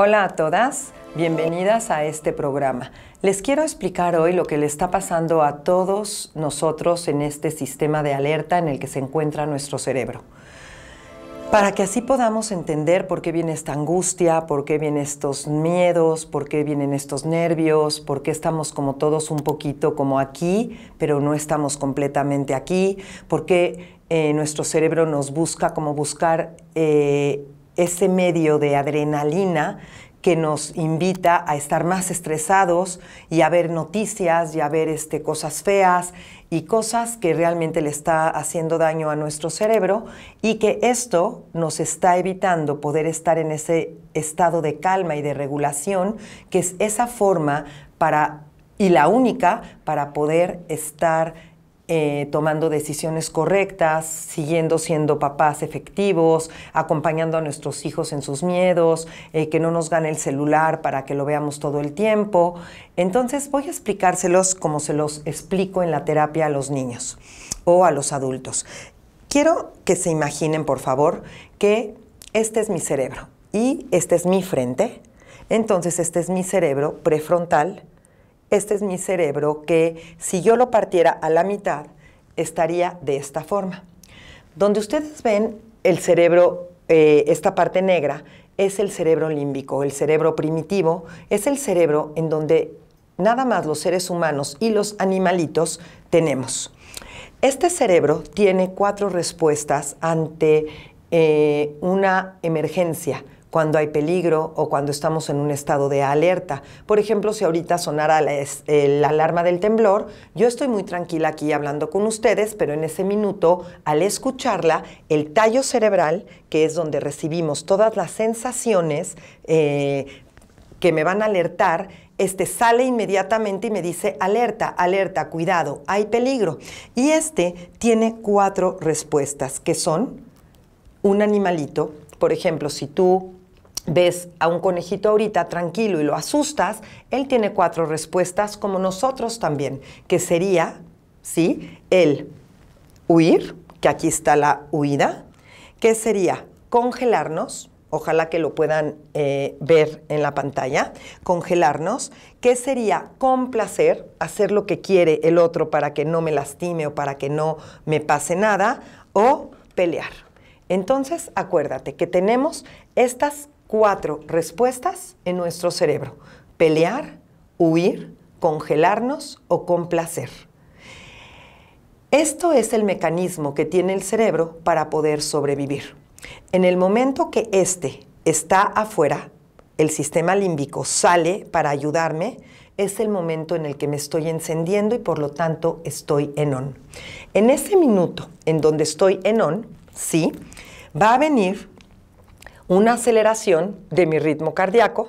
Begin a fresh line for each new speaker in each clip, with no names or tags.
Hola a todas, bienvenidas a este programa. Les quiero explicar hoy lo que le está pasando a todos nosotros en este sistema de alerta en el que se encuentra nuestro cerebro. Para que así podamos entender por qué viene esta angustia, por qué vienen estos miedos, por qué vienen estos nervios, por qué estamos como todos un poquito como aquí, pero no estamos completamente aquí, por qué eh, nuestro cerebro nos busca como buscar eh, ese medio de adrenalina que nos invita a estar más estresados y a ver noticias y a ver este, cosas feas y cosas que realmente le está haciendo daño a nuestro cerebro y que esto nos está evitando poder estar en ese estado de calma y de regulación, que es esa forma para y la única para poder estar eh, tomando decisiones correctas, siguiendo siendo papás efectivos, acompañando a nuestros hijos en sus miedos, eh, que no nos gane el celular para que lo veamos todo el tiempo. Entonces voy a explicárselos como se los explico en la terapia a los niños o a los adultos. Quiero que se imaginen, por favor, que este es mi cerebro y este es mi frente. Entonces este es mi cerebro prefrontal este es mi cerebro que si yo lo partiera a la mitad, estaría de esta forma. Donde ustedes ven el cerebro, eh, esta parte negra, es el cerebro límbico, el cerebro primitivo, es el cerebro en donde nada más los seres humanos y los animalitos tenemos. Este cerebro tiene cuatro respuestas ante eh, una emergencia, cuando hay peligro o cuando estamos en un estado de alerta. Por ejemplo, si ahorita sonara la, alarma del temblor, yo estoy muy tranquila aquí hablando con ustedes, pero en ese minuto, al escucharla, el tallo cerebral, que es donde recibimos todas las sensaciones eh, que me van a alertar, este sale inmediatamente y me dice alerta, alerta, cuidado, hay peligro. Y este tiene cuatro respuestas, que son un animalito, por ejemplo, si tú ves a un conejito ahorita tranquilo y lo asustas, él tiene cuatro respuestas como nosotros también, que sería, ¿sí? El huir, que aquí está la huida, que sería congelarnos, ojalá que lo puedan eh, ver en la pantalla, congelarnos, que sería complacer, hacer lo que quiere el otro para que no me lastime o para que no me pase nada, o pelear. Entonces, acuérdate que tenemos estas cuatro respuestas en nuestro cerebro. Pelear, huir, congelarnos o complacer. Esto es el mecanismo que tiene el cerebro para poder sobrevivir. En el momento que éste está afuera, el sistema límbico sale para ayudarme, es el momento en el que me estoy encendiendo y por lo tanto estoy en on. En ese minuto en donde estoy en on, sí, va a venir una aceleración de mi ritmo cardíaco,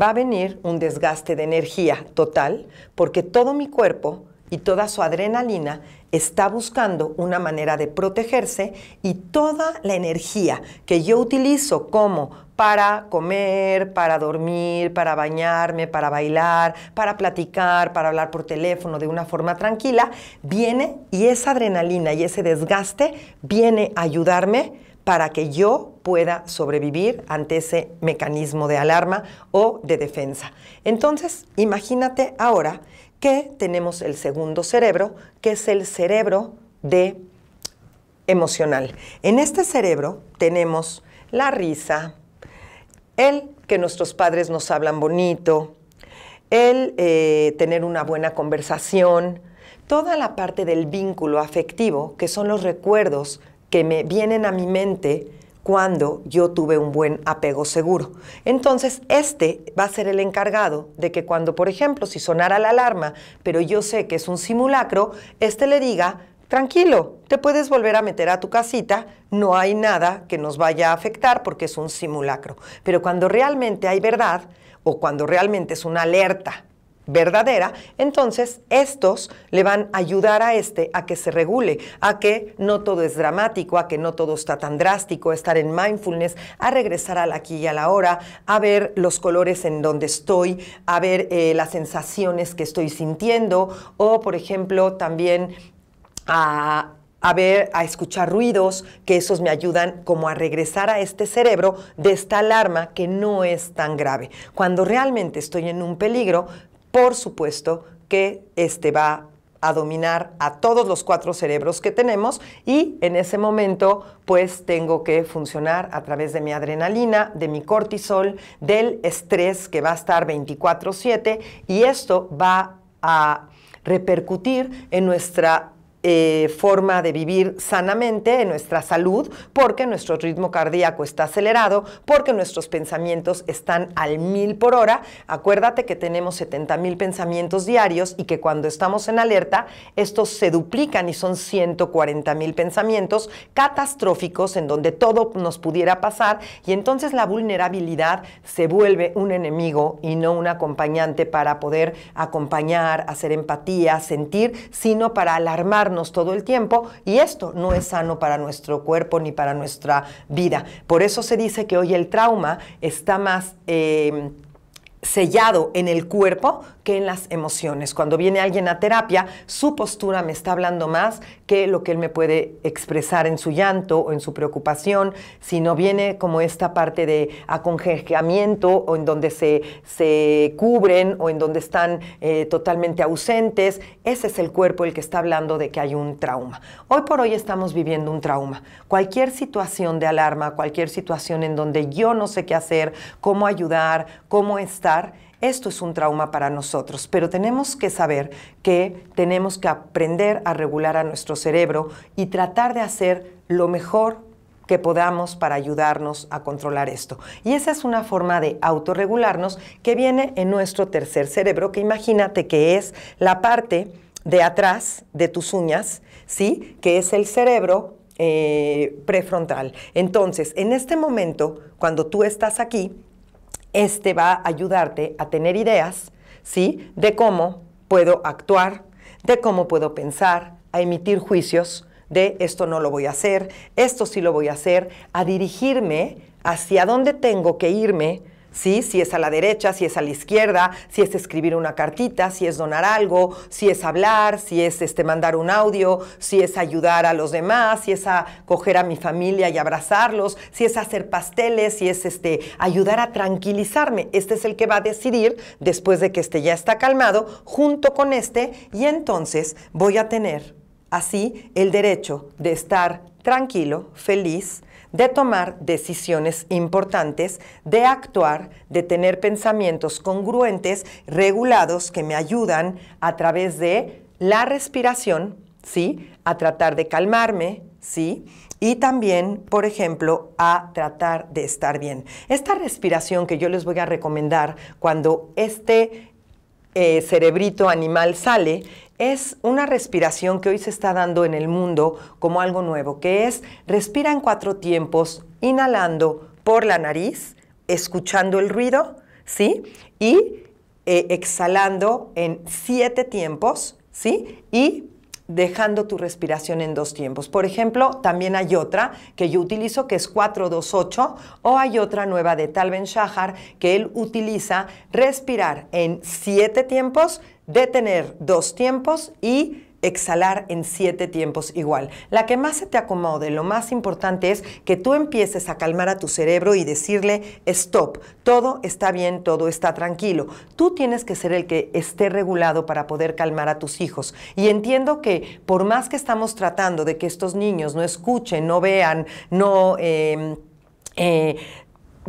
va a venir un desgaste de energía total porque todo mi cuerpo y toda su adrenalina está buscando una manera de protegerse y toda la energía que yo utilizo como para comer, para dormir, para bañarme, para bailar, para platicar, para hablar por teléfono de una forma tranquila, viene y esa adrenalina y ese desgaste viene a ayudarme para que yo pueda sobrevivir ante ese mecanismo de alarma o de defensa. Entonces, imagínate ahora que tenemos el segundo cerebro, que es el cerebro de emocional. En este cerebro tenemos la risa, el que nuestros padres nos hablan bonito, el eh, tener una buena conversación, toda la parte del vínculo afectivo, que son los recuerdos que me vienen a mi mente cuando yo tuve un buen apego seguro. Entonces, este va a ser el encargado de que cuando, por ejemplo, si sonara la alarma, pero yo sé que es un simulacro, este le diga, tranquilo, te puedes volver a meter a tu casita, no hay nada que nos vaya a afectar porque es un simulacro. Pero cuando realmente hay verdad o cuando realmente es una alerta verdadera, entonces estos le van a ayudar a este a que se regule, a que no todo es dramático, a que no todo está tan drástico, a estar en mindfulness, a regresar al aquí y a la hora, a ver los colores en donde estoy, a ver eh, las sensaciones que estoy sintiendo o, por ejemplo, también a a ver, a escuchar ruidos, que esos me ayudan como a regresar a este cerebro de esta alarma que no es tan grave. Cuando realmente estoy en un peligro, por supuesto que este va a dominar a todos los cuatro cerebros que tenemos y en ese momento pues tengo que funcionar a través de mi adrenalina, de mi cortisol, del estrés que va a estar 24/7 y esto va a repercutir en nuestra eh, forma de vivir sanamente en nuestra salud, porque nuestro ritmo cardíaco está acelerado, porque nuestros pensamientos están al mil por hora. Acuérdate que tenemos 70 mil pensamientos diarios y que cuando estamos en alerta, estos se duplican y son 140 mil pensamientos catastróficos en donde todo nos pudiera pasar y entonces la vulnerabilidad se vuelve un enemigo y no un acompañante para poder acompañar, hacer empatía, sentir, sino para alarmarnos todo el tiempo y esto no es sano para nuestro cuerpo ni para nuestra vida. Por eso se dice que hoy el trauma está más... Eh, sellado en el cuerpo que en las emociones. Cuando viene alguien a terapia, su postura me está hablando más que lo que él me puede expresar en su llanto o en su preocupación, Si no viene como esta parte de aconjejamiento o en donde se, cubren o en donde están eh, totalmente ausentes. Ese es el cuerpo el que está hablando de que hay un trauma. Hoy por hoy estamos viviendo un trauma. Cualquier situación de alarma, cualquier situación en donde yo no sé qué hacer, cómo ayudar, cómo estar, esto es un trauma para nosotros, pero tenemos que saber que tenemos que aprender a regular a nuestro cerebro y tratar de hacer lo mejor que podamos para ayudarnos a controlar esto. Y esa es una forma de autorregularnos que viene en nuestro tercer cerebro, que imagínate que es la parte de atrás de tus uñas, ¿sí? Que es el cerebro eh, prefrontal. Entonces, en este momento, cuando tú estás aquí, este va a ayudarte a tener ideas, ¿sí? De cómo puedo actuar, de cómo puedo pensar, a emitir juicios de esto no lo voy a hacer, esto sí lo voy a hacer, a dirigirme hacia dónde tengo que irme si es a la derecha, si es a la izquierda, si es escribir una cartita, si es donar algo, si es hablar, si es este, mandar un audio, si es ayudar a los demás, si es a coger a mi familia y abrazarlos, si es hacer pasteles, si es este, ayudar a tranquilizarme. Este es el que va a decidir después de que este ya está calmado, junto con este, y entonces voy a tener así el derecho de estar tranquilo, feliz, de tomar decisiones importantes, de actuar, de tener pensamientos congruentes, regulados, que me ayudan a través de la respiración, ¿sí? A tratar de calmarme, ¿sí? Y también, por ejemplo, a tratar de estar bien. Esta respiración que yo les voy a recomendar cuando este eh, cerebrito animal sale es una respiración que hoy se está dando en el mundo como algo nuevo, que es respira en cuatro tiempos, inhalando por la nariz, escuchando el ruido, ¿sí? Y eh, exhalando en siete tiempos, ¿sí? Y dejando tu respiración en dos tiempos. Por ejemplo, también hay otra que yo utilizo que es 428 o hay otra nueva de Tal Ben Shahar que él utiliza respirar en siete tiempos, detener dos tiempos y exhalar en siete tiempos igual. La que más se te acomode, lo más importante es que tú empieces a calmar a tu cerebro y decirle, stop, todo está bien, todo está tranquilo. Tú tienes que ser el que esté regulado para poder calmar a tus hijos. Y entiendo que por más que estamos tratando de que estos niños no escuchen, no vean, no... Em, eh,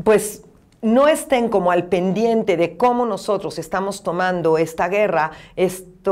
pues no estén como al pendiente de cómo nosotros estamos tomando esta guerra,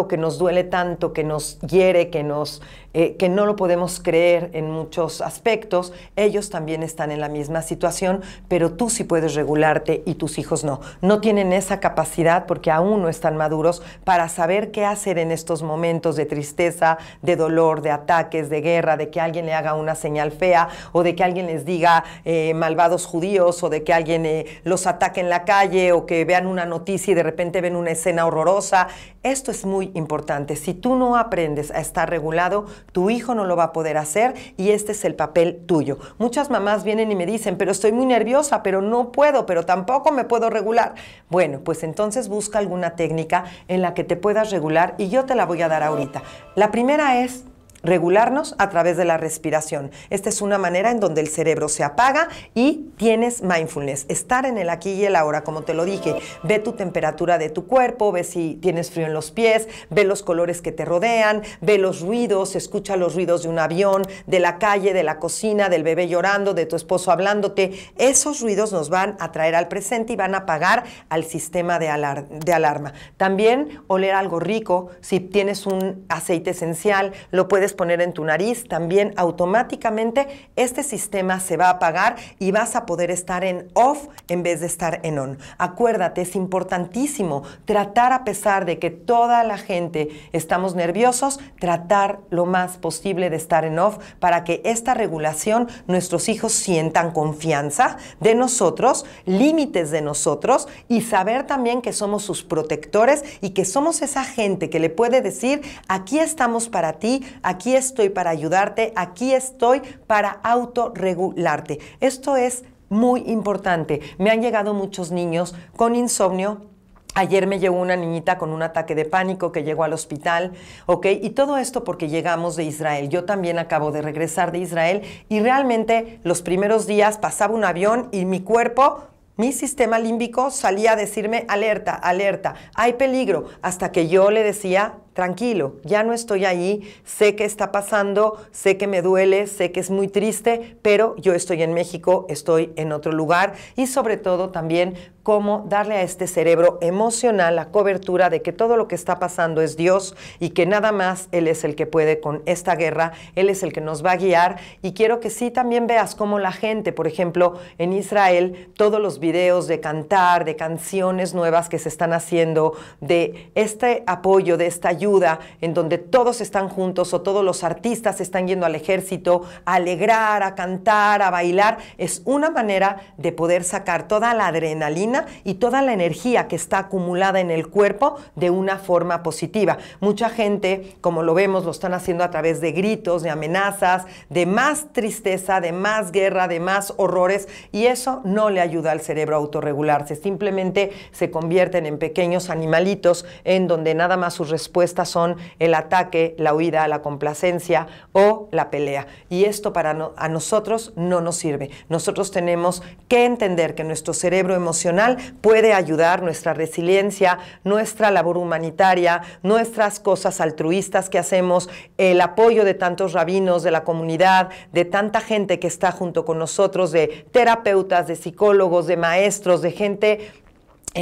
que nos duele tanto, que nos hiere, que, nos, eh, que no lo podemos creer en muchos aspectos, ellos también están en la misma situación, pero tú sí puedes regularte y tus hijos no. No tienen esa capacidad porque aún no están maduros para saber qué hacer en estos momentos de tristeza, de dolor, de ataques, de guerra, de que alguien le haga una señal fea o de que alguien les diga eh, malvados judíos o de que alguien eh, los ataque en la calle o que vean una noticia y de repente ven una escena horrorosa. Esto es muy importante. Si tú no aprendes a estar regulado, tu hijo no lo va a poder hacer y este es el papel tuyo. Muchas mamás vienen y me dicen, pero estoy muy nerviosa, pero no puedo, pero tampoco me puedo regular. Bueno, pues entonces busca alguna técnica en la que te puedas regular y yo te la voy a dar ahorita. La primera es regularnos a través de la respiración. Esta es una manera en donde el cerebro se apaga y tienes mindfulness, estar en el aquí y el ahora, como te lo dije. Ve tu temperatura de tu cuerpo, ve si tienes frío en los pies, ve los colores que te rodean, ve los ruidos, escucha los ruidos de un avión, de la calle, de la cocina, del bebé llorando, de tu esposo hablándote. Esos ruidos nos van a traer al presente y van a apagar al sistema de, de alarma. También oler algo rico, si tienes un aceite esencial, lo puedes poner en tu nariz, también automáticamente este sistema se va a apagar y vas a poder estar en off en vez de estar en on. Acuérdate, es importantísimo tratar a pesar de que toda la gente estamos nerviosos, tratar lo más posible de estar en off para que esta regulación nuestros hijos sientan confianza de nosotros, límites de nosotros y saber también que somos sus protectores y que somos esa gente que le puede decir, aquí estamos para ti, aquí aquí estoy para ayudarte, aquí estoy para autorregularte. Esto es muy importante. Me han llegado muchos niños con insomnio, Ayer me llegó una niñita con un ataque de pánico que llegó al hospital, ¿ok? Y todo esto porque llegamos de Israel. Yo también acabo de regresar de Israel y realmente los primeros días pasaba un avión y mi cuerpo, mi sistema límbico salía a decirme alerta, alerta, hay peligro, hasta que yo le decía, tranquilo, ya no estoy allí, sé que está pasando, sé que me duele, sé que es muy triste, pero yo estoy en México, estoy en otro lugar y sobre todo también cómo darle a este cerebro emocional la cobertura de que todo lo que está pasando es Dios y que nada más Él es el que puede con esta guerra, Él es el que nos va a guiar y quiero que sí también veas cómo la gente, por ejemplo, en Israel, todos los videos de cantar, de canciones nuevas que se están haciendo, de este apoyo, de esta ayuda, en donde todos están juntos o todos los artistas están yendo al ejército a alegrar, a cantar, a bailar, es una manera de poder sacar toda la adrenalina y toda la energía que está acumulada en el cuerpo de una forma positiva. Mucha gente, como lo vemos, lo están haciendo a través de gritos, de amenazas, de más tristeza, de más guerra, de más horrores, y eso no le ayuda al cerebro a autorregularse. Simplemente se convierten en pequeños animalitos en donde nada más sus respuestas estas son el ataque, la huida, la complacencia o la pelea. Y esto para a nosotros no nos sirve. Nosotros tenemos que entender que nuestro cerebro emocional puede ayudar nuestra resiliencia, nuestra labor humanitaria, nuestras cosas altruistas que hacemos, el apoyo de tantos rabinos, de la comunidad, de tanta gente que está junto con nosotros, de terapeutas, de psicólogos, de maestros, de gente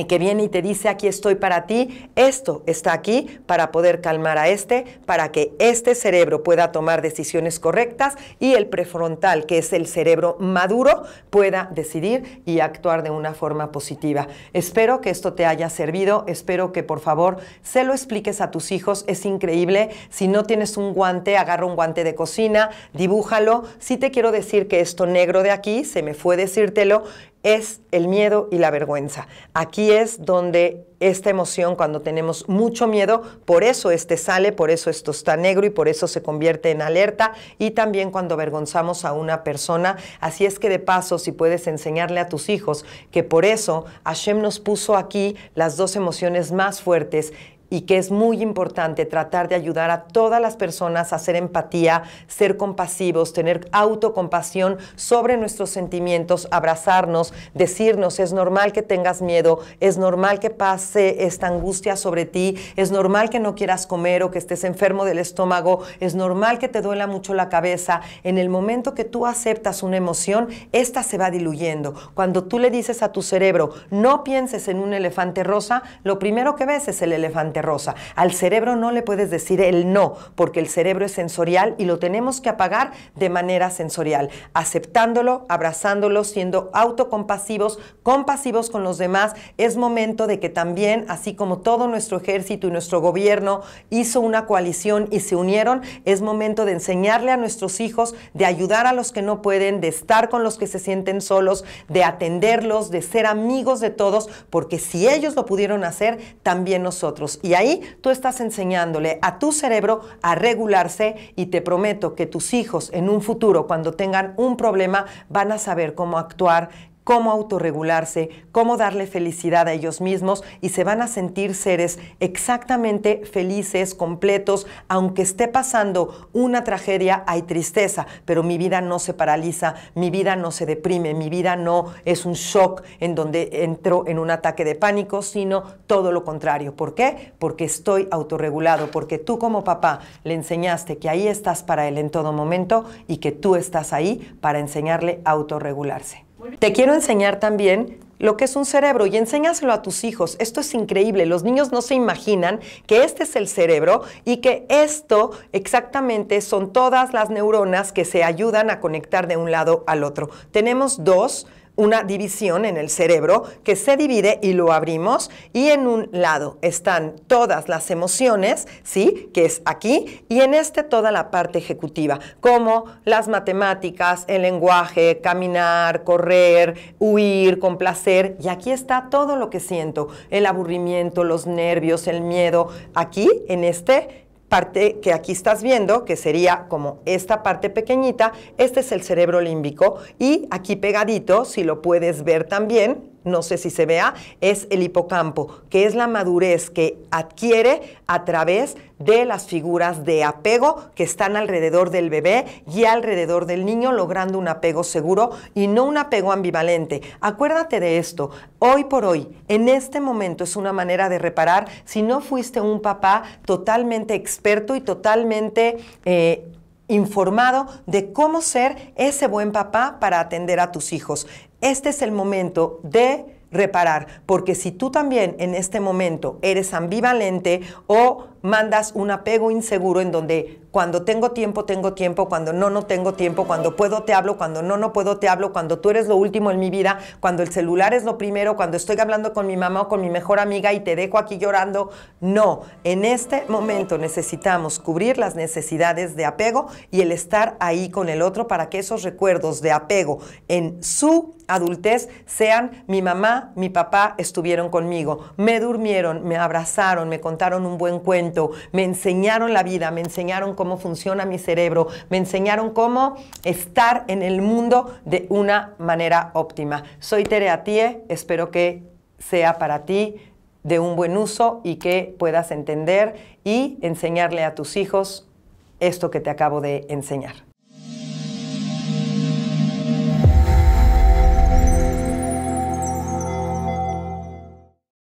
que viene y te dice, aquí estoy para ti, esto está aquí para poder calmar a este, para que este cerebro pueda tomar decisiones correctas y el prefrontal, que es el cerebro maduro, pueda decidir y actuar de una forma positiva. Espero que esto te haya servido, espero que por favor se lo expliques a tus hijos, es increíble. Si no tienes un guante, agarra un guante de cocina, dibújalo. Si sí te quiero decir que esto negro de aquí, se me fue decírtelo, es el miedo y la vergüenza. Aquí es donde esta emoción, cuando tenemos mucho miedo, por eso este sale, por eso esto está negro y por eso se convierte en alerta y también cuando avergonzamos a una persona. Así es que de paso, si puedes enseñarle a tus hijos que por eso Hashem nos puso aquí las dos emociones más fuertes y que es muy importante tratar de ayudar a todas las personas a hacer empatía, ser compasivos, tener autocompasión sobre nuestros sentimientos, abrazarnos, decirnos es normal que tengas miedo, es normal que pase esta angustia sobre ti, es normal que no quieras comer o que estés enfermo del estómago, es normal que te duela mucho la cabeza. En el momento que tú aceptas una emoción, esta se va diluyendo. Cuando tú le dices a tu cerebro, no pienses en un elefante rosa, lo primero que ves es el elefante rosa. Al cerebro no le puedes decir el no, porque el cerebro es sensorial y lo tenemos que apagar de manera sensorial, aceptándolo, abrazándolo, siendo autocompasivos, compasivos con los demás. Es momento de que también, así como todo nuestro ejército y nuestro gobierno hizo una coalición y se unieron, es momento de enseñarle a nuestros hijos, de ayudar a los que no pueden, de estar con los que se sienten solos, de atenderlos, de ser amigos de todos, porque si ellos lo pudieron hacer, también nosotros. Y y ahí tú estás enseñándole a tu cerebro a regularse y te prometo que tus hijos en un futuro, cuando tengan un problema, van a saber cómo actuar, cómo autorregularse, cómo darle felicidad a ellos mismos y se van a sentir seres exactamente felices, completos, aunque esté pasando una tragedia, hay tristeza, pero mi vida no se paraliza, mi vida no se deprime, mi vida no es un shock en donde entro en un ataque de pánico, sino todo lo contrario. ¿Por qué? Porque estoy autorregulado, porque tú como papá le enseñaste que ahí estás para él en todo momento y que tú estás ahí para enseñarle a autorregularse. Te quiero enseñar también lo que es un cerebro y enséñaselo a tus hijos. Esto es increíble. Los niños no se imaginan que este es el cerebro y que esto exactamente son todas las neuronas que se ayudan a conectar de un lado al otro. Tenemos dos una división en el cerebro que se divide y lo abrimos y en un lado están todas las emociones, ¿sí? Que es aquí y en este toda la parte ejecutiva, como las matemáticas, el lenguaje, caminar, correr, huir, complacer y aquí está todo lo que siento, el aburrimiento, los nervios, el miedo, aquí en este parte que aquí estás viendo, que sería como esta parte pequeñita, este es el cerebro límbico y aquí pegadito, si lo puedes ver también, no sé si se vea, es el hipocampo, que es la madurez que adquiere a través de las figuras de apego que están alrededor del bebé y alrededor del niño, logrando un apego seguro y no un apego ambivalente. Acuérdate de esto, hoy por hoy, en este momento es una manera de reparar si no fuiste un papá totalmente experto y totalmente... Eh, informado de cómo ser ese buen papá para atender a tus hijos este es el momento de reparar, porque si tú también en este momento eres ambivalente o mandas un apego inseguro en donde cuando tengo tiempo, tengo tiempo, cuando no, no tengo tiempo, cuando puedo, te hablo, cuando no, no puedo, te hablo, cuando tú eres lo último en mi vida, cuando el celular es lo primero, cuando estoy hablando con mi mamá o con mi mejor amiga y te dejo aquí llorando. No, en este momento necesitamos cubrir las necesidades de apego y el estar ahí con el otro para que esos recuerdos de apego en su adultez sean mi mamá, mi papá estuvieron conmigo, me durmieron, me abrazaron, me contaron un buen cuento me enseñaron la vida, me enseñaron cómo funciona mi cerebro, me enseñaron cómo estar en el mundo de una manera óptima. Soy Tere espero que sea para ti de un buen uso y que puedas entender y enseñarle a tus hijos esto que te acabo de enseñar.